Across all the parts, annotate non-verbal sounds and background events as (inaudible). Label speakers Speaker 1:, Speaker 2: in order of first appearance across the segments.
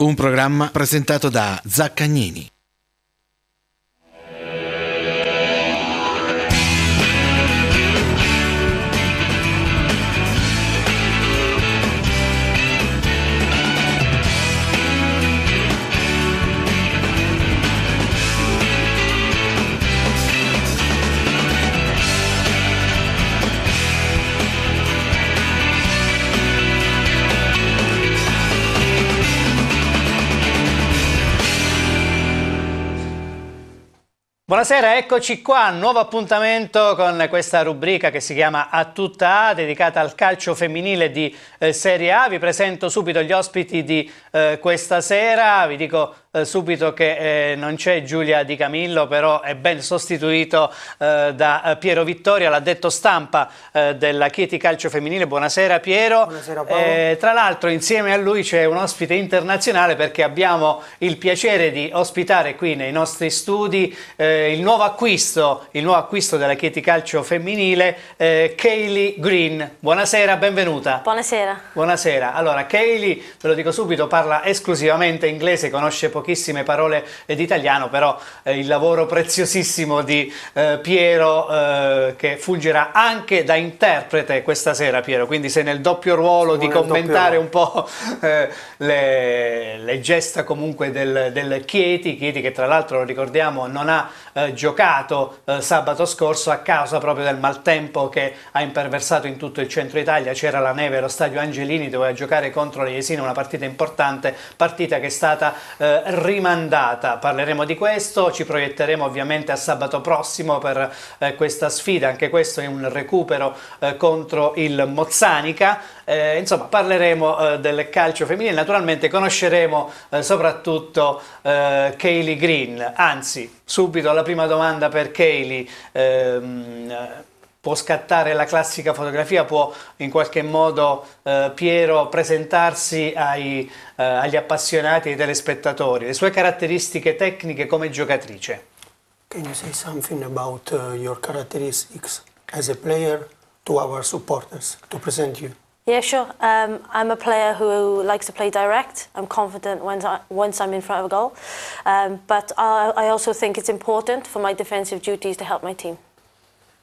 Speaker 1: Un programma presentato da Zaccagnini.
Speaker 2: Buonasera, eccoci qua, nuovo appuntamento con questa rubrica che si chiama A tutta A, dedicata al calcio femminile di eh, Serie A. Vi presento subito gli ospiti di eh, questa sera, vi dico eh, subito che eh, non c'è Giulia Di Camillo, però è ben sostituito eh, da eh, Piero Vittoria, l'ha detto stampa eh, della Chieti Calcio Femminile. Buonasera Piero. Buonasera, tra l'altro insieme a lui c'è un ospite internazionale perché abbiamo il piacere di ospitare qui nei nostri studi il nuovo, acquisto, il, nuovo acquisto, della Chieti Calcio Femminile, eh, Kaylee Green. Buonasera, benvenuta. Buonasera. Buonasera. Allora, Kaylee, ve lo dico subito, parla esclusivamente inglese, conosce pochissimo pochissime parole eh, di italiano, però eh, il lavoro preziosissimo di eh, Piero eh, che fulgerà anche da interprete questa sera, Piero, quindi sei nel doppio ruolo di commentare un po' eh, le, le, gesta comunque del, del, Chieti, Chieti che tra l'altro lo ricordiamo non ha giocato sabato scorso a causa proprio del maltempo che ha imperversato in tutto il centro Italia, c'era la neve allo stadio Angelini, doveva giocare contro l'Iesina una partita importante, partita che è stata eh, rimandata. Parleremo di questo, ci proietteremo ovviamente a sabato prossimo per eh, questa sfida, anche questo è un recupero eh, contro il Mozzanica. Eh, insomma, parleremo eh, del calcio femminile, naturalmente conosceremo eh, soprattutto eh, Kaylee Green, anzi, subito la prima domanda per Kaylee. Ehm, può scattare la classica fotografia, può in qualche modo eh, Piero presentarsi ai, eh, agli appassionati, ai telespettatori, le sue caratteristiche tecniche come giocatrice.
Speaker 3: Can you say something about uh, your characteristics as a player to our supporters to present you?
Speaker 4: Yeah, sure. Um, I'm a player who likes to play direct. I'm confident when I, once I'm in front of a goal. Um, but I, I also think it's important for my defensive duties to help my team.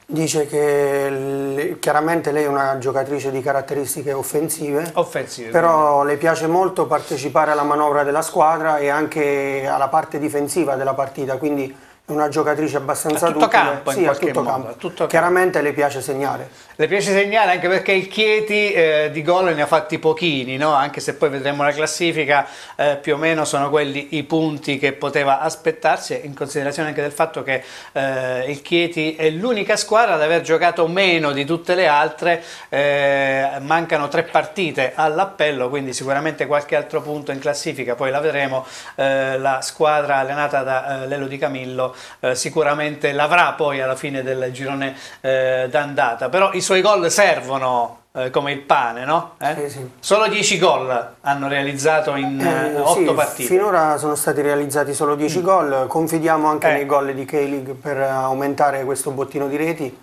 Speaker 3: Dice che chiaramente lei è una giocatrice di caratteristiche offensive, offensive però quindi. le piace molto partecipare alla manovra della squadra e anche alla parte difensiva della partita, quindi una giocatrice abbastanza a tutto campo, sì, a tutto modo, campo. tutto Chiaramente campo. le piace segnare.
Speaker 2: Le piace segnare anche perché il Chieti eh, di gol ne ha fatti pochini, no? anche se poi vedremo la classifica, eh, più o meno sono quelli i punti che poteva aspettarsi, in considerazione anche del fatto che eh, il Chieti è l'unica squadra ad aver giocato meno di tutte le altre, eh, mancano tre partite all'appello, quindi sicuramente qualche altro punto in classifica, poi la vedremo, eh, la squadra allenata da eh, Lelo Di Camillo eh, sicuramente l'avrà poi alla fine del girone eh, d'andata, però i suoi gol servono eh, come il pane, no? Eh? Sì, sì. Solo 10 gol hanno realizzato in 8 eh, eh, sì, partite.
Speaker 3: Finora sono stati realizzati solo 10 mm. gol, confidiamo anche nei gol di K-League per aumentare questo bottino di reti,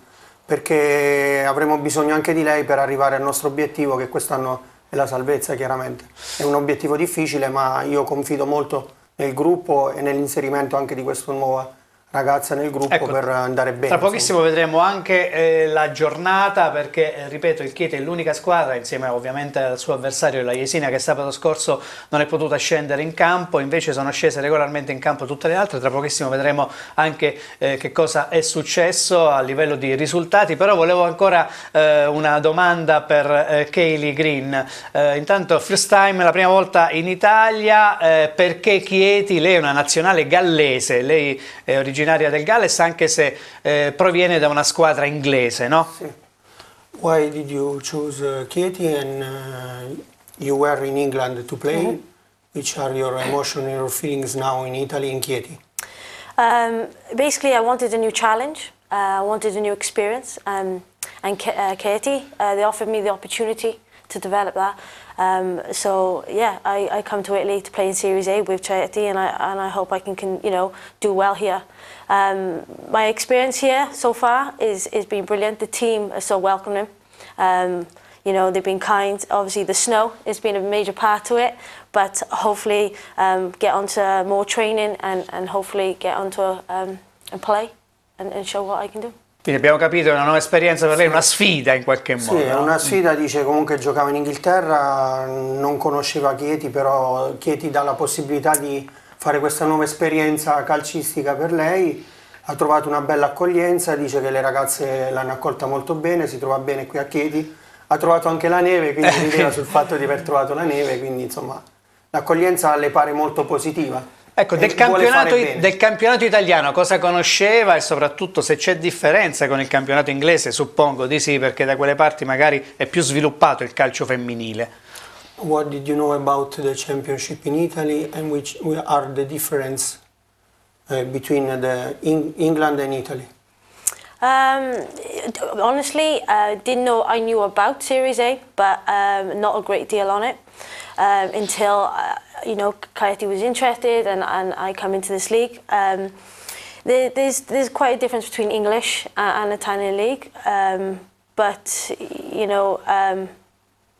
Speaker 3: perché avremo bisogno anche di lei per arrivare al nostro obiettivo che quest'anno è la salvezza chiaramente. È un obiettivo difficile ma io confido molto nel gruppo e nell'inserimento anche di questa nuova ragazza nel gruppo ecco, per andare bene. Tra
Speaker 2: pochissimo insomma. vedremo anche eh, la giornata perché, eh, ripeto, il Chieti è l'unica squadra, insieme ovviamente al suo avversario la Jesina, che sabato scorso non è potuta scendere in campo, invece sono scese regolarmente in campo tutte le altre, tra pochissimo vedremo anche eh, che cosa è successo a livello di risultati, però volevo ancora eh, una domanda per eh, Kaylee Green. Eh, intanto first time, la prima volta in Italia, eh, perché Chieti? Lei è una nazionale gallese, lei è originaria originaria del Galles, anche se eh, proviene da una squadra inglese, no? Sì.
Speaker 3: Why did you choose uh, Katie and uh, you were in England to play? Mm -hmm. Which are your emotions and your feelings now in Italy in Chieti?
Speaker 4: Um, basically, I wanted a new challenge. Uh, I wanted a new experience. Um, and K uh, Katie, uh, they offered me the opportunity to develop that. Um, so yeah, I, I come to Italy to play in Series A with charity, and I and I hope I can, can you know do well here. Um, my experience here so far is is been brilliant. The team are so welcoming. Um, you know, they've been kind. Obviously, the snow has been a major part to it, but hopefully um, get onto more training and, and hopefully get onto um, and play and, and show what I can do.
Speaker 2: Quindi abbiamo capito, che è una nuova esperienza per lei, sì. una sfida in qualche modo. Sì, è una
Speaker 3: sfida, dice comunque giocava in Inghilterra, non conosceva Chieti, però Chieti dà la possibilità di fare questa nuova esperienza calcistica per lei, ha trovato una bella accoglienza, dice che le ragazze l'hanno accolta molto bene, si trova bene qui a Chieti, ha trovato anche la neve, quindi l'idea (laughs) sul fatto di aver trovato la neve, quindi insomma l'accoglienza le pare molto positiva. Ecco, del campionato, del
Speaker 2: campionato, italiano cosa conosceva e soprattutto se c'è differenza con il campionato inglese, suppongo di sì, perché da quelle parti magari è più sviluppato il calcio femminile.
Speaker 3: What did you know about the championship in Italy and which are the difference uh, between in England and Italy?
Speaker 4: Um, honestly, I uh, didn't know I knew about Series A, but um, not a great deal on it um, until uh, you know Kaiti was interested and, and I come into this league. Um, there, there's there's quite a difference between English and Italian league, um, but you know. Um,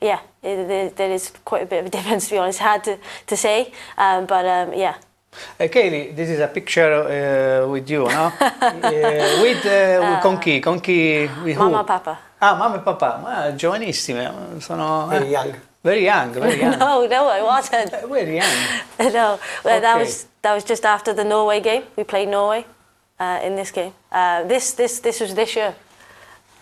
Speaker 4: yeah, it, there, there is quite a bit of a (laughs) difference, to be honest. Hard to, to say, um, but um, yeah,
Speaker 2: Uh, Kaylee, this is a picture uh, with you, no? (laughs) uh, with, uh, uh con chi? Con With who? Mama, papà. Ah, mama, papà, ma giovanissime, sono... Very eh. young. Very young, very (laughs)
Speaker 4: young. no, no, I wasn't. very young. (laughs) no, okay. that was that was just after the Norway game. We played Norway uh, in this game. Uh, this this this was this year.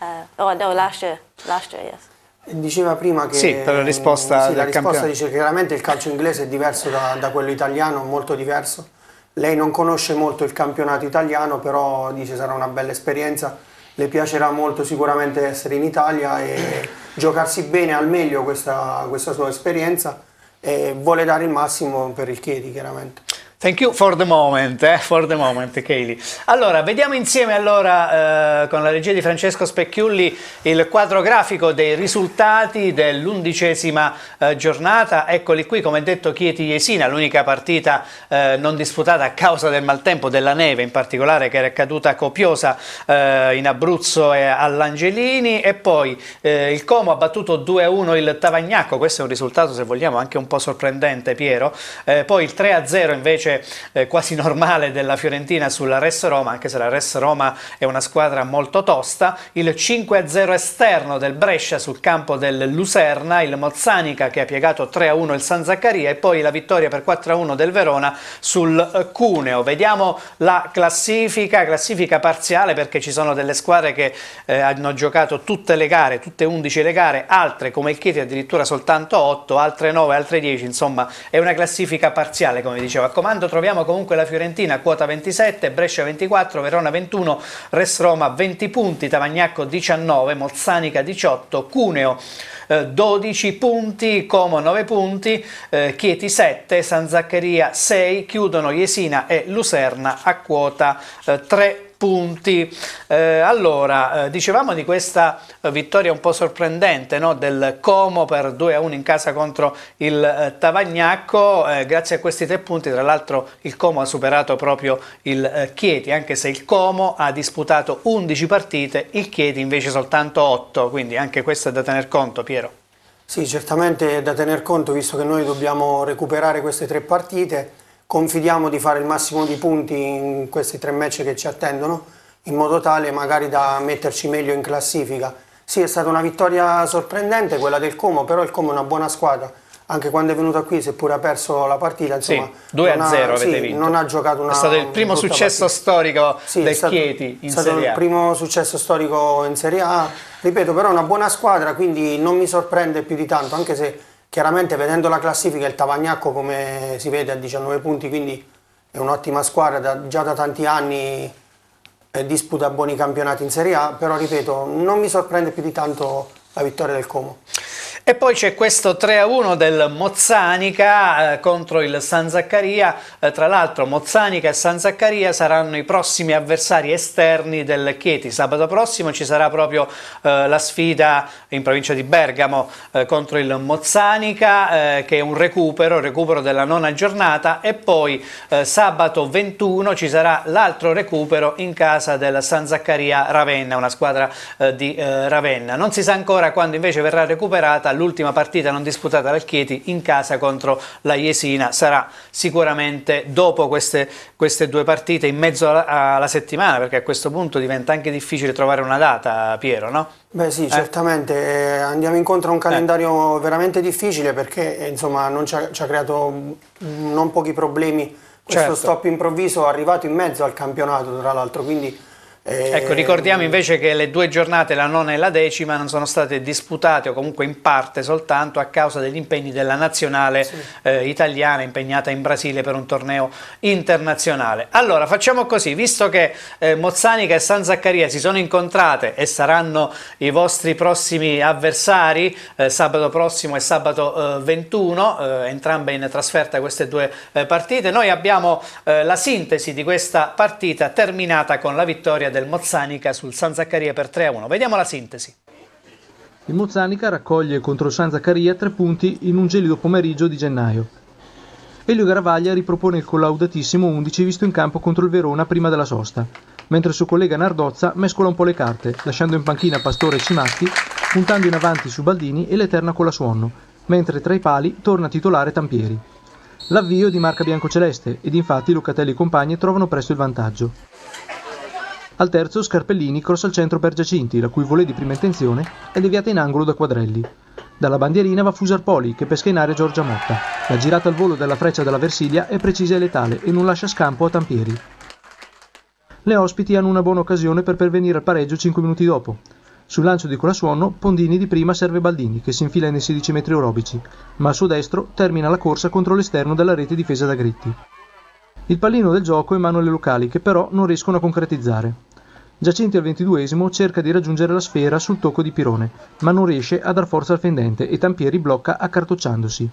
Speaker 4: Uh, oh no, last year, last year, yes.
Speaker 3: Diceva prima che sì, per la ehm, risposta, sì, la risposta dice che chiaramente il calcio inglese è diverso da, da quello italiano, molto diverso. Lei non conosce molto il campionato italiano, però dice sarà una bella esperienza, le piacerà molto sicuramente essere in Italia e giocarsi bene al meglio questa, questa sua esperienza e vuole dare il massimo per il Chiedi chiaramente.
Speaker 2: Thank you for the moment, eh? for the moment, Kaylee. Allora, vediamo insieme allora, eh, con la regia di Francesco Specchiulli il quadro grafico dei risultati dell'undicesima eh, giornata. Eccoli qui, come detto, Chieti-Jesina, l'unica partita eh, non disputata a causa del maltempo, della neve in particolare, che era caduta copiosa eh, in Abruzzo e all'Angelini. E poi eh, il Como ha battuto 2-1 il Tavagnacco, questo è un risultato, se vogliamo, anche un po' sorprendente, Piero. poi il 3-0 invece eh, quasi (laughs) normale della Fiorentina sulla Res Roma, anche se la Res Roma è una squadra molto tosta, il 5-0 esterno del Brescia sul campo del Luserna, il Mozzanica che ha piegato 3-1 il San Zaccaria e poi la vittoria per 4-1 del Verona sul eh, Cuneo. Vediamo la classifica, classifica parziale perché ci sono delle squadre che eh, hanno giocato tutte le gare, tutte 11 le gare, altre come il Chieti addirittura soltanto 8, altre 9, altre 10, insomma è una classifica parziale come dicevo. A comando campionato troviamo comunque la Fiorentina quota 27, Brescia 24, Verona 21, Res Roma 20 punti, Tavagnacco 19, Mozzanica 18, Cuneo 12 eh, punti, Como 9 punti, eh, Chieti 7, San Zaccheria 6, chiudono Jesina e Lucerna a quota 3 eh, punti spunti. Eh, allora, eh, dicevamo di questa eh, vittoria un po' sorprendente no? del Como per 2 a 1 in casa contro il eh, Tavagnacco. Eh, grazie a questi tre punti, tra l'altro, il Como ha superato proprio il eh, Chieti, anche se il Como ha disputato 11 partite, il Chieti invece soltanto 8. Quindi anche questo è da
Speaker 3: tener conto, Piero. Sì, certamente è da tener conto, visto che noi dobbiamo recuperare queste tre partite confidiamo di fare il massimo di punti in questi tre match che ci attendono, in modo tale magari da metterci meglio in classifica. Sì, è stata una vittoria sorprendente quella del Como, però il Como è una buona squadra. Anche quando è venuta qui, seppure ha perso la partita, insomma, sì, 2 a 0 ha, avete sì, vinto. Non ha giocato una. È stato il primo successo partita. storico sì, del stato, Chieti in Serie A. È stato il primo successo storico in Serie A. Ripeto, però, è una buona squadra, quindi non mi sorprende più di tanto, anche se Chiaramente vedendo la classifica il Tavagnacco come si vede ha 19 punti, quindi è un'ottima squadra, da, già da tanti anni eh, disputa buoni campionati in Serie A, però ripeto non mi sorprende più di tanto la vittoria del Como.
Speaker 2: E poi c'è questo 3-1 a del Mozzanica eh, contro il San Zaccaria, eh, tra l'altro Mozzanica e San Zaccaria saranno i prossimi avversari esterni del Chieti, sabato prossimo ci sarà proprio eh, la sfida in provincia di Bergamo eh, contro il Mozzanica eh, che è un recupero, recupero della nona giornata e poi eh, sabato 21 ci sarà l'altro recupero in casa del San Zaccaria Ravenna, una squadra di Ravenna. Non si sa ancora quando invece verrà recuperata l'ultima partita non disputata dal Chieti in casa contro la Jesina sarà sicuramente dopo queste, queste due partite in mezzo alla, alla, settimana perché a questo punto diventa anche difficile trovare una data Piero no?
Speaker 3: Beh sì eh? certamente eh, andiamo incontro a un calendario eh. veramente difficile perché eh, insomma ci ha, ci ha creato non pochi problemi questo certo. stop improvviso arrivato in mezzo al campionato tra l'altro quindi Ecco, eh, ricordiamo
Speaker 2: invece che le due giornate, la nona e la decima, non sono state disputate o comunque in parte soltanto a causa degli impegni della nazionale sì. eh, italiana impegnata in Brasile per un torneo internazionale. Allora, facciamo così, visto che eh, Mozzanica e San Zaccaria si sono incontrate e saranno i vostri prossimi avversari eh, sabato prossimo e sabato 21, eh, eh, entrambe in trasferta queste due partite, noi abbiamo la sintesi di questa partita terminata con la vittoria del Mozzanica sul San Zaccaria per 3-1. Vediamo la sintesi.
Speaker 1: Il Mozzanica raccoglie contro il San Zaccaria tre punti in un gelido pomeriggio di gennaio. Elio Garavaglia ripropone il collaudatissimo 11 visto in campo contro il Verona prima della sosta, mentre il suo collega Nardozza mescola un po' le carte, lasciando in panchina Pastore e Cimatti, puntando in avanti su Baldini e l'Eterna Suonno, mentre tra i pali torna titolare Tampieri. L'avvio è di marca biancoceleste ed infatti Lucatelli e compagni trovano presto il vantaggio. Al terzo Scarpellini crossa al centro per Giacinti, la cui volée di prima intenzione è deviata in angolo da Quadrelli. Dalla bandierina va Fusarpoli che pesca in aria Giorgia Motta. La girata al volo della freccia della Versilia è precisa e letale e non lascia scampo a Tampieri. Le ospiti hanno una buona occasione per pervenire al pareggio 5 minuti dopo. Sul lancio di Colasuono, Pondini di prima serve Baldini, che si infila nei 16 metri orobici, ma al suo destro termina la corsa contro l'esterno della rete difesa da Gritti. Il pallino del gioco è in mano alle locali, che però non riescono a concretizzare. Giacinti al ventiduesimo cerca di raggiungere la sfera sul tocco di Pirone, ma non riesce a dar forza al fendente e Tampieri blocca accartocciandosi.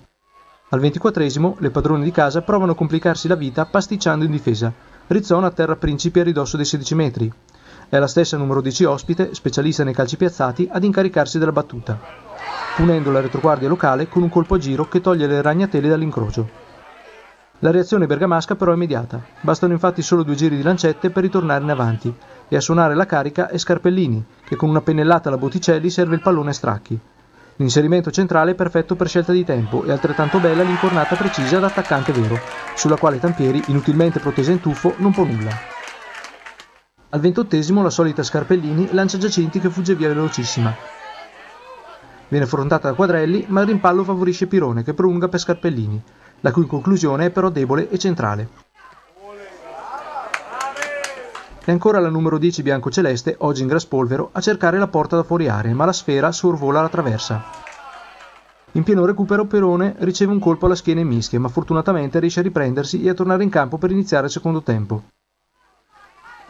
Speaker 1: Al ventiquattresimo le padrone di casa provano a complicarsi la vita pasticciando in difesa. Rizzona atterra Principi a ridosso dei 16 metri. È la stessa numero 10 ospite, specialista nei calci piazzati, ad incaricarsi della battuta, punendo la retroguardia locale con un colpo a giro che toglie le ragnatele dall'incrocio. La reazione bergamasca però è immediata, bastano infatti solo due giri di lancette per ritornare in avanti e a suonare la carica è Scarpellini, che con una pennellata alla Botticelli serve il pallone a stracchi. L'inserimento centrale è perfetto per scelta di tempo e altrettanto bella l'incornata precisa da attaccante vero, sulla quale Tampieri, inutilmente protesa in tuffo, non può nulla. Al ventottesimo la solita Scarpellini lancia Giacinti che fugge via velocissima. Viene affrontata da Quadrelli, ma il rimpallo favorisce Pirone che prolunga per Scarpellini, la cui conclusione è però debole e centrale. È ancora la numero 10 biancoceleste, oggi in graspolvero, a cercare la porta da fuori area, ma la sfera sorvola la traversa. In pieno recupero Perone riceve un colpo alla schiena in mischia, ma fortunatamente riesce a riprendersi e a tornare in campo per iniziare il secondo tempo.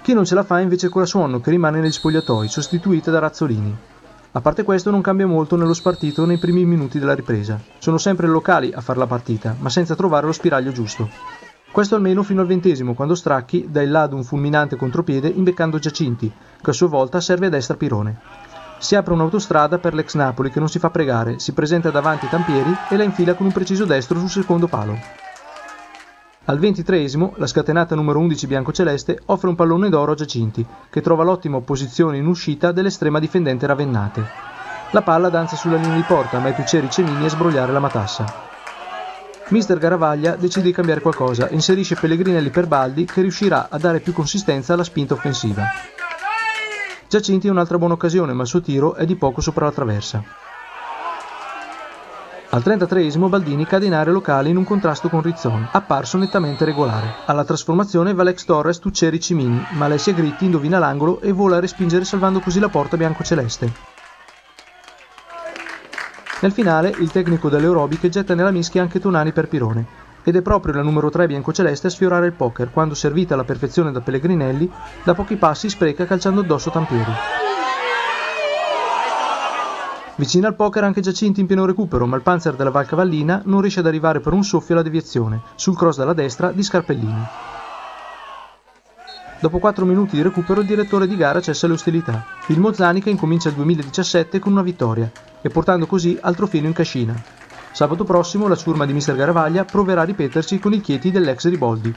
Speaker 1: Chi non ce la fa invece è Colasuonno, che rimane negli spogliatoi, sostituita da Razzolini. A parte questo non cambia molto nello spartito nei primi minuti della ripresa. Sono sempre locali a far la partita, ma senza trovare lo spiraglio giusto. Questo almeno fino al ventesimo, quando Stracchi dà il là ad un fulminante contropiede imbeccando Giacinti, che a sua volta serve a destra Pirone. Si apre un'autostrada per l'ex Napoli che non si fa pregare, si presenta davanti Tampieri e la infila con un preciso destro sul secondo palo. Al ventitreesimo, la scatenata numero 11 biancoceleste offre un pallone d'oro a Giacinti, che trova l'ottima opposizione in uscita dell'estrema difendente Ravennate. La palla danza sulla linea di porta, ma è Tuceri Cemini a sbrogliare la matassa. Mister Garavaglia decide di cambiare qualcosa e inserisce Pellegrinelli per Baldi che riuscirà a dare più consistenza alla spinta offensiva. Giacinti ha un'altra buona occasione ma il suo tiro è di poco sopra la traversa. Al 33esimo Baldini cade in area locale in un contrasto con Rizzoni, apparso nettamente regolare. Alla trasformazione Valex Torres Tucceri Cimini, ma Alessia Gritti indovina l'angolo e vola a respingere salvando così la porta biancoceleste. Nel finale il tecnico delle aerobiche getta nella mischia anche Tonani per Pirone. Ed è proprio la numero 3 biancoceleste a sfiorare il poker, quando servita alla perfezione da Pellegrinelli, da pochi passi spreca calciando addosso Tampieri. Vicino al poker anche Giacinti in pieno recupero, ma il panzer della Val Cavallina non riesce ad arrivare per un soffio alla deviazione, sul cross dalla destra di Scarpellini. Dopo 4 minuti di recupero il direttore di gara cessa le ostilità. Il Mozzanica incomincia il 2017 con una vittoria e portando così al trofino in cascina. Sabato prossimo la ciurma di Mr. Garavaglia proverà a ripetersi con i chieti dell'ex Riboldi.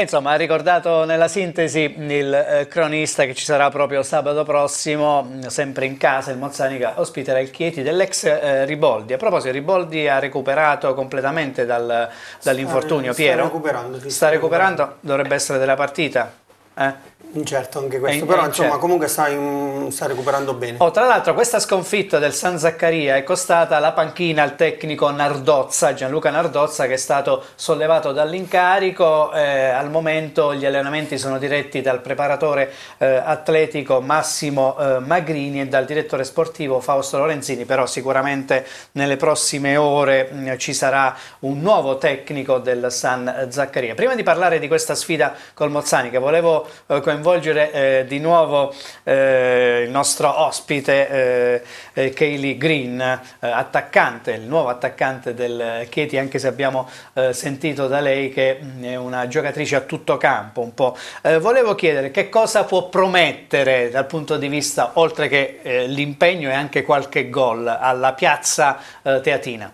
Speaker 2: Eh, insomma, ha ricordato nella sintesi il eh, cronista che ci sarà proprio sabato prossimo, mm, sempre in casa, il Mozzanica ospiterà il Chieti dell'ex eh, Riboldi. A proposito, Riboldi ha recuperato completamente dal, dall'infortunio, Piero? Sta
Speaker 3: recuperando. Sta, recuperando,
Speaker 2: dovrebbe essere della partita. Eh? Certo, anche questo, in, eh, però eh, insomma certo.
Speaker 3: comunque sta, in, sta, recuperando bene. Oh, tra
Speaker 2: l'altro questa sconfitta del San Zaccaria è costata la panchina al tecnico Nardozza, Gianluca Nardozza che è stato sollevato dall'incarico, eh, al momento gli allenamenti sono diretti dal preparatore eh, atletico Massimo eh, Magrini e dal direttore sportivo Fausto Lorenzini, però sicuramente nelle prossime ore mh, mm, ci sarà un nuovo tecnico del San Zaccaria. Prima di parlare di questa sfida col Mozzani che volevo coinvolgere eh, coinvolgere eh, di nuovo eh, il nostro ospite eh, eh Kaylee Green, eh, attaccante, il nuovo attaccante del Chieti, anche se abbiamo eh, sentito da lei che mm, è una giocatrice a tutto campo un po'. volevo chiedere che cosa può promettere dal punto di vista, oltre che l'impegno e anche qualche gol, alla piazza teatina?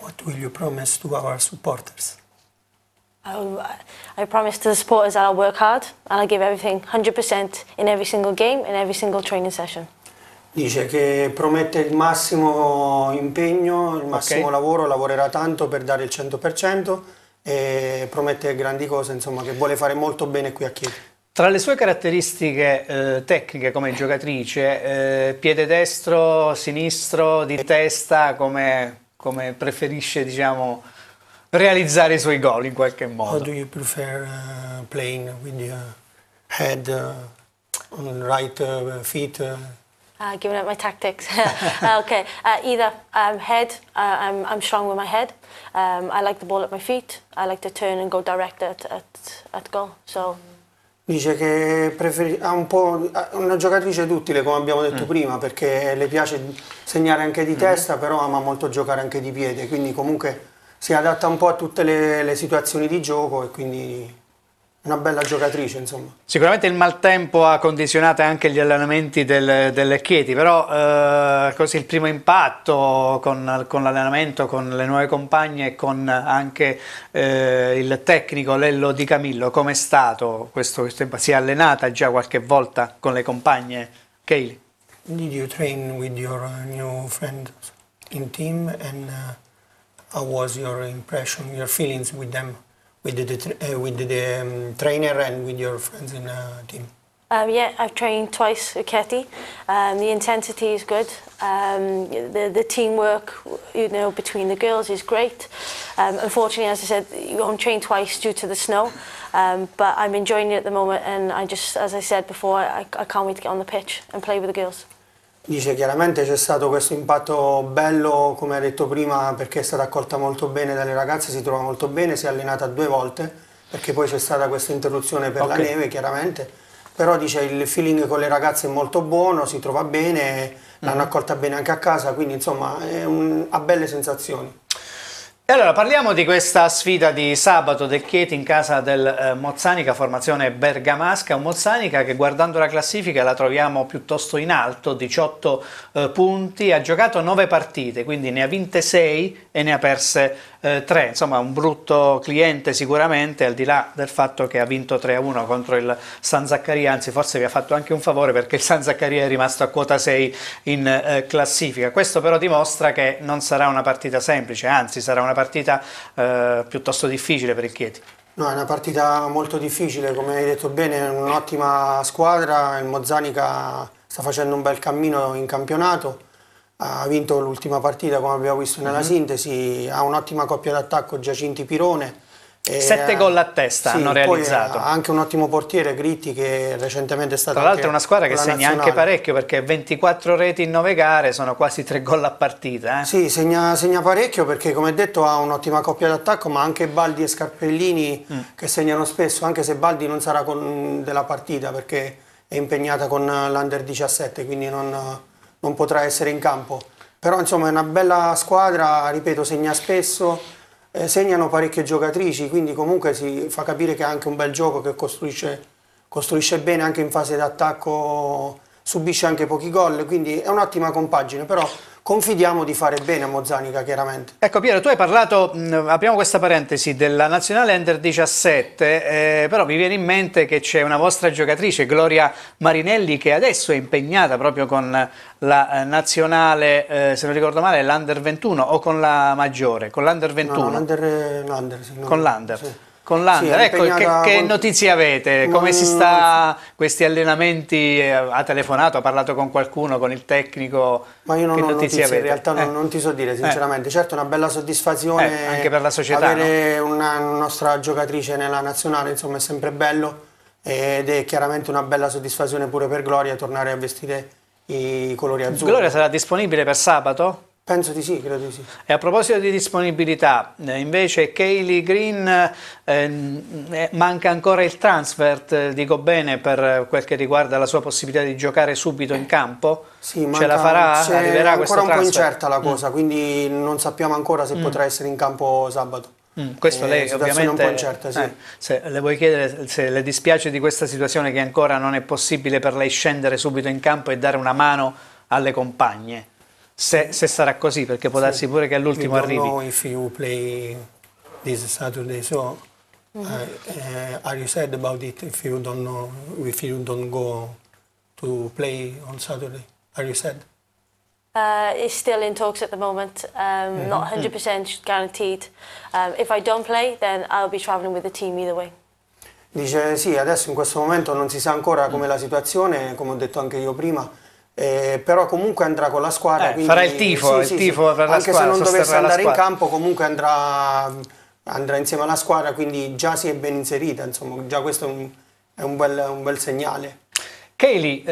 Speaker 3: What will you promise to our supporters?
Speaker 4: I, I promise to the supporters that I'll work hard and I'll give everything 100% in every single game and every single training session.
Speaker 3: Dice che promette il massimo impegno, il massimo okay. lavoro, lavorerà tanto per dare il 100% e promette grandi cose, insomma, che vuole fare molto bene qui a Chievo.
Speaker 2: Tra le sue caratteristiche eh, tecniche come giocatrice, eh, piede destro, sinistro, di eh. testa, come, come preferisce diciamo, realizzare i suoi gol in qualche modo. How do
Speaker 3: you prefer uh, playing with uh, your head uh, on right uh, feet? Uh? Uh,
Speaker 4: giving up my tactics. (laughs) Uh, okay, uh, either um, head, uh, I'm, I'm strong with my head. Um, I like the ball at my feet. I like to turn and go direct at, at, at goal. So.
Speaker 3: Dice che ha un po' una giocatrice duttile, come abbiamo detto mm. prima, perché le piace segnare anche di mm. testa, però ama molto giocare anche di piede, quindi comunque si adatta un po' a tutte le, le situazioni di gioco e quindi una bella giocatrice insomma.
Speaker 2: Sicuramente il maltempo ha condizionato anche gli allenamenti del, del Chieti, però eh, così il primo impatto con, con l'allenamento, con le nuove compagne e con anche eh, il tecnico Lello Di Camillo, com'è stato questo, questo, Si è allenata già qualche volta con le compagne Kaylee?
Speaker 3: Did you train with your new friend in team and uh... how was your impression, your feelings with them, with the, uh, with the um, trainer and with your friends in the uh, team?
Speaker 4: Um, yeah, I've trained twice with Ketty. Um, the intensity is good. Um, the, the teamwork, you know, between the girls is great. Um, unfortunately, as I said, you am train twice due to the snow. Um, but I'm enjoying it at the moment, and I just, as I said before, I, I can't wait to get on the pitch and play with the girls.
Speaker 3: Dice chiaramente c'è stato questo impatto bello, come ha detto prima, perché è stata accolta molto bene dalle ragazze, si trova molto bene, si è allenata due volte, perché poi c'è stata questa interruzione per okay. la neve chiaramente, però dice il feeling con le ragazze è molto buono, si trova bene, mm. l'hanno mm-hmm. accolta bene anche a casa, quindi insomma un, ha belle sensazioni.
Speaker 2: E allora parliamo di questa sfida di sabato del Chieti in casa del eh, Mozzanica, formazione bergamasca, un Mozzanica che guardando la classifica la troviamo piuttosto in alto, 18 eh, punti, ha giocato 9 partite, quindi ne ha vinte 6 e ne ha perse eh, 3, insomma un brutto cliente sicuramente, al di là del fatto che ha vinto 3-1 a contro il San Zaccaria, anzi forse vi ha fatto anche un favore perché il San Zaccaria è rimasto a quota 6 in eh, classifica. Questo però dimostra che non sarà una partita semplice, anzi sarà una partita eh, piuttosto difficile per il Chieti.
Speaker 3: No, è una partita molto difficile, come hai detto bene, un'ottima squadra, il Mozzanica sta facendo un bel cammino in campionato ha vinto l'ultima partita come abbiamo visto nella mm -hmm. sintesi, ha un'ottima coppia d'attacco Giacinti Pirone. Sette gol a testa sì, hanno realizzato. Ha anche un ottimo portiere, Gritti, che recentemente è stato. Tra l'altro, è una squadra che segna nazionale. anche parecchio
Speaker 2: perché 24 reti in 9 gare sono quasi 3 gol a partita. Eh? Sì,
Speaker 3: segna, segna, parecchio perché, come detto, ha un'ottima coppia d'attacco, ma anche Baldi e Scarpellini mm. che segnano spesso, anche se Baldi non sarà con, della partita perché è impegnata con l'Under 17, quindi non non potrà essere in campo. Però insomma è una bella squadra, ripeto, segna spesso, eh, segnano parecchie giocatrici, quindi comunque si fa capire che è anche un bel gioco che costruisce, costruisce bene anche in fase d'attacco, subisce anche pochi gol, quindi è un'ottima compagine, però Confidiamo di fare bene a Mozzanica, chiaramente.
Speaker 2: Ecco Piero, tu hai parlato, mh, mm, apriamo questa parentesi, della Nazionale Under 17, eh, però mi viene in mente che c'è una vostra giocatrice, Gloria Marinelli, che adesso è impegnata proprio con la eh, Nazionale, eh, se non ricordo male, l'Under 21 o con la Maggiore, con l'Under 21?
Speaker 3: No, no l'Under, eh, sì, Con l'Under. Sì con l'Under. Sì, ecco, che, che
Speaker 2: notizie avete? Come si sta questi allenamenti? Eh, ha telefonato, ha parlato con qualcuno, con il tecnico? Ma io non che ho notizie, notizie avete? in realtà eh. non, non,
Speaker 3: ti so dire eh. sinceramente. Eh. Certo è una bella soddisfazione eh, anche per la società. Avere no? una nostra giocatrice nella nazionale insomma è sempre bello ed è chiaramente una bella soddisfazione pure per Gloria tornare a vestire i colori azzurri. Gloria
Speaker 2: sarà disponibile per sabato?
Speaker 3: Penso di sì, credo di sì. E a
Speaker 2: proposito di disponibilità, eh, invece Kaylee Green eh, eh manca ancora il transfert, eh, dico bene, per quel che riguarda la sua possibilità di giocare subito in campo? Sì, manca, Ce la farà? Arriverà ancora un po' incerta la mm. cosa, mm.
Speaker 3: quindi non sappiamo ancora se mm. potrà essere in campo sabato. Mm, questo eh, lei ovviamente incerta, sì. eh,
Speaker 2: se le vuoi chiedere se le dispiace di questa situazione che ancora non è possibile per lei scendere subito in campo e dare una mano alle compagne se, se sarà così, perché può darsi pure che all'ultimo arrivi. Non
Speaker 3: so se you play this Saturday, so mm -hmm. uh, are you sad about it if you don't know, if you don't go to play on Saturday? Are you sad?
Speaker 4: Uh, it's still in talks at the moment, um, mm -hmm. not 100% guaranteed. Um, if I don't play, then I'll be traveling with the team either way.
Speaker 3: Dice sì, adesso in questo momento non si sa ancora com'è la situazione, come ho detto anche io prima, eh, però comunque andrà con la squadra. Eh, quindi, farà il tifo, sì, il tifo sì, per la anche squadra. Anche se non dovesse andare in campo, comunque andrà, andrà, insieme alla squadra, quindi già si è ben inserita, insomma, già questo è un, è un, bel, un bel, segnale.
Speaker 2: Kaylee,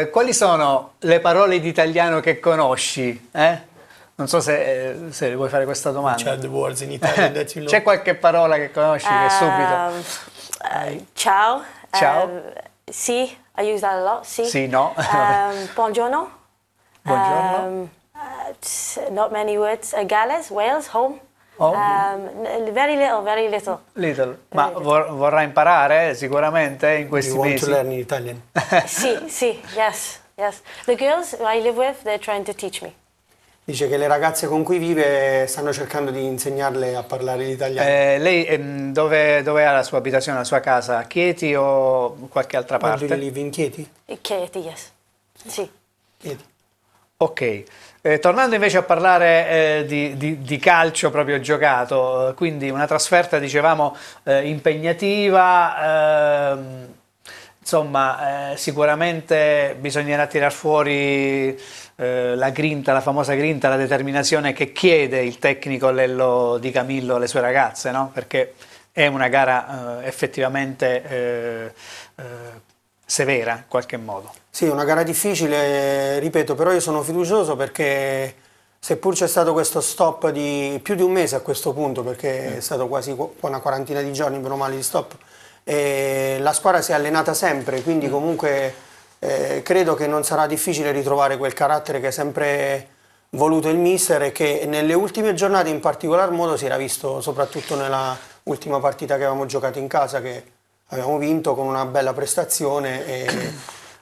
Speaker 2: eh, quali sono le parole di italiano che conosci? Eh? Non so se, eh, se, vuoi fare questa domanda. Italy, you (laughs) know. C'è qualche parola che conosci uh, che subito?
Speaker 4: Uh, ciao. Ciao. Uh, sì. I use that a lot. Sì. Sì, no. um, (laughs) buongiorno. Buongiorno. Um, uh, not many words. Uh, Galles, Wales, home. Oh. Um, very little, very little.
Speaker 2: Little. Ma very vorrà imparare eh, sicuramente
Speaker 3: in questi you mesi. You want to learn Italian.
Speaker 4: (laughs) sì, sì, yes, yes. The girls I live with, they're trying to teach me.
Speaker 3: Dice che le ragazze con cui vive stanno cercando di insegnarle
Speaker 2: a parlare l'italiano. Eh, lei ehm, dove, dove, ha la sua abitazione, la sua casa? A Chieti o qualche altra parte? Oggi live in Chieti?
Speaker 4: Chieti, yes. Sì.
Speaker 2: Chieti. Ok. Eh, tornando invece a parlare eh, di, di, di, calcio proprio giocato, eh, quindi una trasferta, dicevamo, eh, impegnativa... Ehm, insomma, eh, sicuramente bisognerà tirar fuori eh, la grinta, la famosa grinta, la determinazione che chiede il tecnico Lello Di Camillo alle sue ragazze, no? perché è una gara eh, effettivamente eh, eh, severa in qualche modo.
Speaker 3: Sì, una gara difficile, ripeto, però io sono fiducioso perché seppur c'è stato questo stop di più di un mese a questo punto, perché è mm. stato quasi una quarantina di giorni, meno male, di stop, la squadra si è allenata sempre, quindi mm. comunque eh, credo che non sarà difficile ritrovare quel carattere che è sempre voluto il mister e che nelle ultime giornate in particolar modo si era visto soprattutto nella ultima partita che avevamo giocato in casa che abbiamo vinto con una bella prestazione e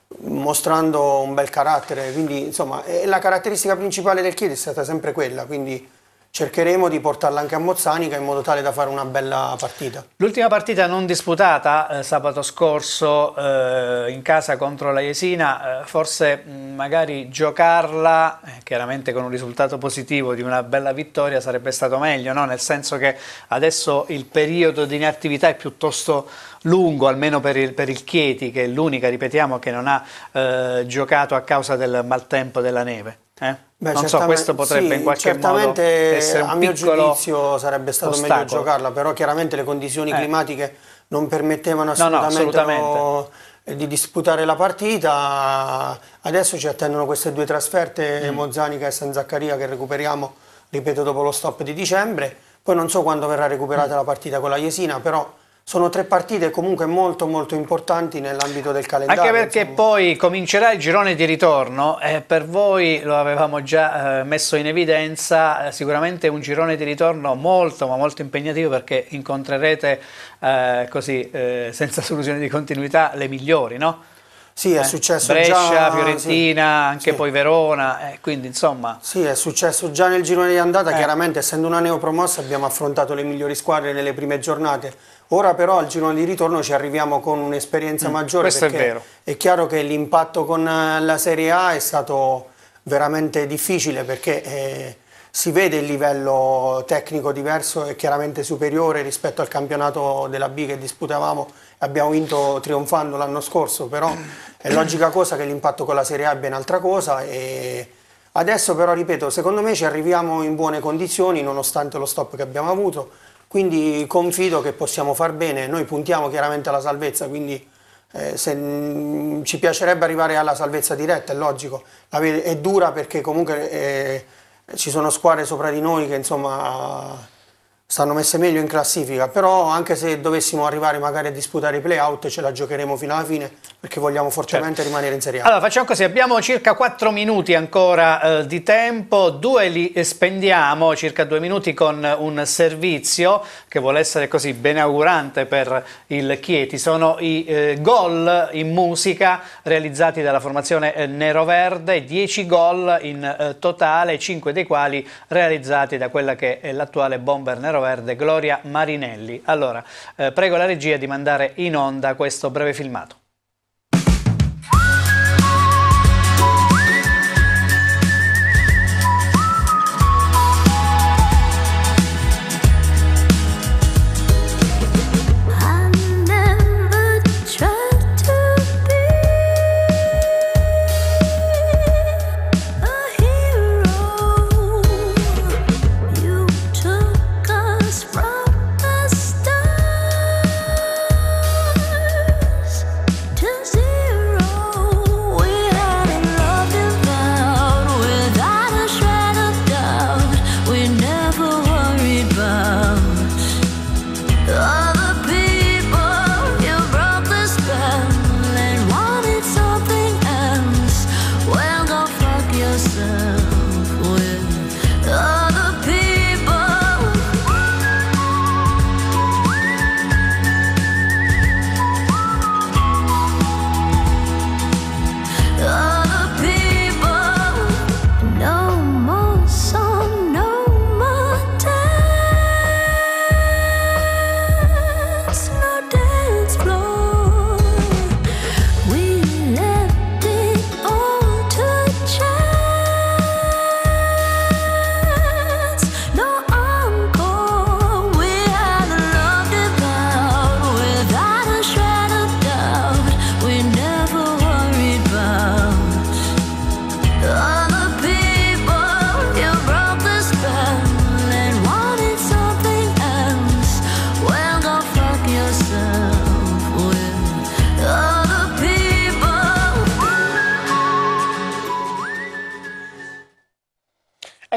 Speaker 3: (clears throat) mostrando un bel carattere quindi insomma eh, la caratteristica principale del Chiedi è stata sempre quella quindi cercheremo di portarla anche a Mozzanica in modo tale da fare una bella partita. L'ultima partita non disputata eh, sabato
Speaker 2: scorso eh, in casa contro la Jesina, eh, forse mh, magari giocarla eh, chiaramente con un risultato positivo di una bella vittoria sarebbe stato meglio, no? nel senso che adesso il periodo di inattività è piuttosto lungo, almeno per il, per il Chieti, che è l'unica, ripetiamo, che non ha eh, giocato a causa del maltempo della neve. Eh?
Speaker 3: Beh, non so, questo potrebbe sì, in qualche certamente, modo essere un a mio giudizio sarebbe stato ostacolo. meglio giocarla, però chiaramente le condizioni eh. climatiche non permettevano assolutamente, no, no, assolutamente, eh, di disputare la partita. Adesso ci attendono queste due trasferte, mm. Mozzanica e San Zaccaria, che recuperiamo, ripeto, dopo lo stop di dicembre. Poi non so quando verrà recuperata mm. la partita con la Jesina, però sono tre partite comunque molto molto importanti nell'ambito del calendario. Anche
Speaker 2: perché insomma. poi comincerà il girone di ritorno, eh, per voi lo avevamo già eh, messo in evidenza, eh, sicuramente un girone di ritorno molto ma molto impegnativo perché incontrerete eh, così eh, senza soluzione di continuità le migliori, no? Sì, è eh, successo Brescia, già... Brescia, Fiorentina, sì. anche sì. poi Verona,
Speaker 3: eh, quindi insomma... Sì, è successo già nel girone di andata, eh. chiaramente essendo una neopromossa abbiamo affrontato le migliori squadre nelle prime giornate, Ora però al girone di ritorno ci arriviamo con un'esperienza mm, maggiore. Questo è vero. È chiaro che l'impatto con eh, la Serie A è stato veramente difficile perché eh, si vede il livello tecnico diverso e chiaramente superiore rispetto al campionato della B che disputavamo abbiamo vinto trionfando l'anno scorso, però è logica cosa che l'impatto con la Serie A abbia un'altra cosa e adesso però ripeto, secondo me ci arriviamo in buone condizioni nonostante lo stop che abbiamo avuto quindi confido che possiamo far bene, noi puntiamo chiaramente alla salvezza, quindi eh, se, mh, mm, ci piacerebbe arrivare alla salvezza diretta, è logico, La, è dura perché comunque eh, ci sono squadre sopra di noi che insomma stanno messe meglio in classifica, però anche se dovessimo arrivare magari a disputare i playout ce la giocheremo fino alla fine perché vogliamo fortemente certo. rimanere in Serie A.
Speaker 2: Allora facciamo così, abbiamo circa 4 minuti ancora eh, di tempo, due li spendiamo, circa 2 minuti con un servizio che vuole essere così benaugurante per il Chieti, sono i eh, gol in musica realizzati dalla formazione eh, nero-verde, 10 gol in eh, totale, 5 dei quali realizzati da quella che è l'attuale Bomber Nero Verde Gloria Marinelli. Allora, eh, prego la regia di mandare in onda questo breve filmato.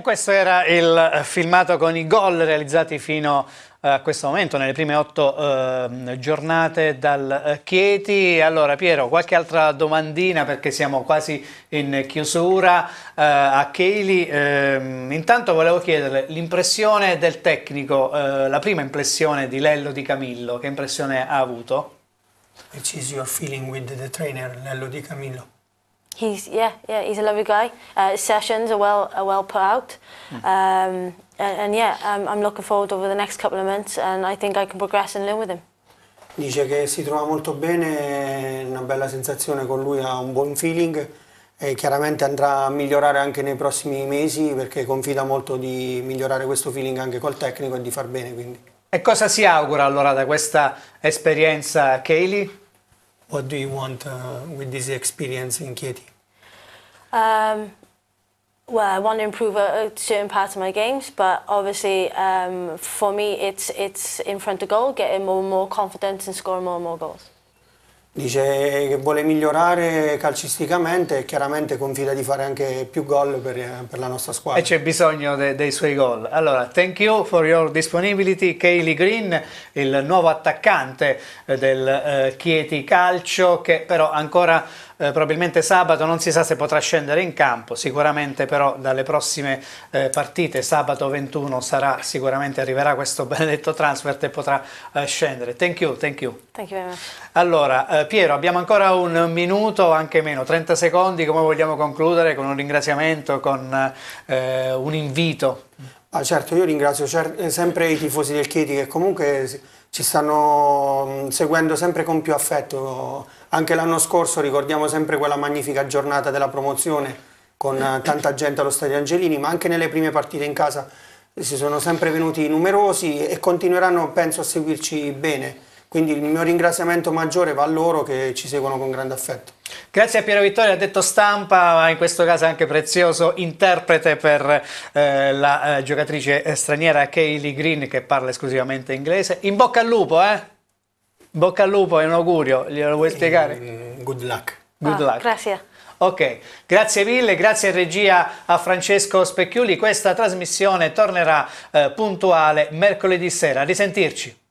Speaker 2: questo era il eh, filmato con i gol realizzati fino eh, a questo momento, nelle prime otto eh, giornate dal eh, Chieti. Allora Piero, qualche altra domandina perché siamo quasi in chiusura eh, a Keili. Eh, intanto volevo chiederle l'impressione del tecnico, la prima impressione di Lello Di Camillo, che impressione ha avuto?
Speaker 3: Which is your feeling with the trainer, Lello Di Camillo?
Speaker 4: he's yeah yeah he's a lovely guy. Uh, his sessions are well are well put out, mm. um, and, and, yeah I'm, I'm, looking forward over the next couple of months and I think I can progress and learn with him.
Speaker 3: Dice che si trova molto bene, una bella sensazione con lui, ha un buon feeling e chiaramente andrà a migliorare anche nei prossimi mesi perché confida molto di migliorare questo feeling anche col tecnico e di far bene quindi. E cosa si augura allora da questa esperienza Kaylee? What do you want uh, with this experience in Katie?
Speaker 4: Um, well, I want to improve a, a, certain part of my games, but obviously um, for me, it's it's in front of goal, getting more and more confidence and scoring more and more goals.
Speaker 3: Dice che vuole migliorare calcisticamente e chiaramente confida di fare anche più gol per, per la nostra squadra. E c'è
Speaker 2: bisogno de, dei suoi gol. Allora, thank you for your disponibility, Kaylee Green, il nuovo attaccante eh, del eh, Chieti Calcio, che però ancora eh, probabilmente sabato non si sa se potrà scendere in campo, sicuramente però dalle prossime eh, partite sabato 21 sarà, sicuramente arriverà questo (laughs) benedetto transfert e potrà eh, scendere. Thank you, thank you. Thank you allora, eh, Piero, abbiamo ancora un minuto, anche meno, 30 secondi, come vogliamo concludere? Con un ringraziamento, con eh, un invito?
Speaker 3: Ah, certo, io ringrazio eh, sempre i tifosi del Chieti che comunque ci stanno mm, seguendo sempre con più affetto anche l'anno scorso ricordiamo sempre quella magnifica giornata della promozione con eh, tanta gente allo Stadio Angelini, ma anche nelle prime partite in casa si sono sempre venuti numerosi e continueranno, penso, a seguirci bene. Quindi il mio ringraziamento maggiore va a loro che ci seguono con grande affetto.
Speaker 2: Grazie a Piero Vittorio, ha detto stampa, in questo caso anche prezioso interprete per eh, la eh, giocatrice eh, straniera Kaylee Green che parla esclusivamente inglese. In bocca al lupo, eh! Bocca al lupo è un augurio, glielo vuoi eh, spiegare? good luck. Good ah, luck. Grazie. Ok, grazie mille, grazie regia a Francesco Specchiuli. Questa trasmissione tornerà eh, puntuale mercoledì sera. A risentirci.